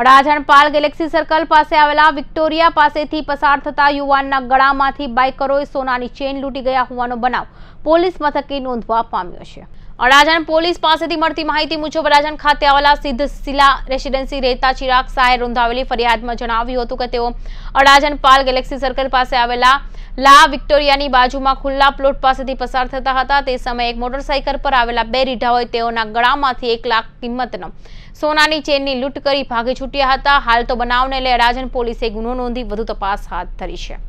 અડાજણપાલ Galaxy circle પાસે આવેલા Victoria પાસેથી પસાર થતા યુવાનના ગળામાંથી બાઇકરોએ સોનાની ચેન લૂંટી ગયા હોવાનો બનાવ પોલીસ મથકે નોંધવા પામ્યો છે અડાજણ પોલીસ પાસેથી મળતી માહિતી મુજબ અડાજણ ખાતે આવેલા સિદ્ધ シ લા રેસિડેન્સી રહેતા ચિરાગ સાહેબ રુંધાવેલી ફરિયાદમાં જણાવ્યું હતું કે તેઓ અડાજણ પાલ ગેલેક્સી સર્કલ પાસે આવેલા લા વિકტორიયાની બાજુમાં ખુલ્લા પ્લોટ પાસે ફરર થતા હતા તે સમયે એક મોટરસાઇકલ પર આવેલા બે રિઢાઓએ તેઓના ગળામાંથી 1 લાખ કિંમતનો સોનાની ચેનની લૂંટ કરી ભાગી છૂટ્યા હતા હાલ તો બનાવને લઈ અડાજણ પોલીસે ગુનો નોંધી વધુ તપાસ હાથ ધરી છે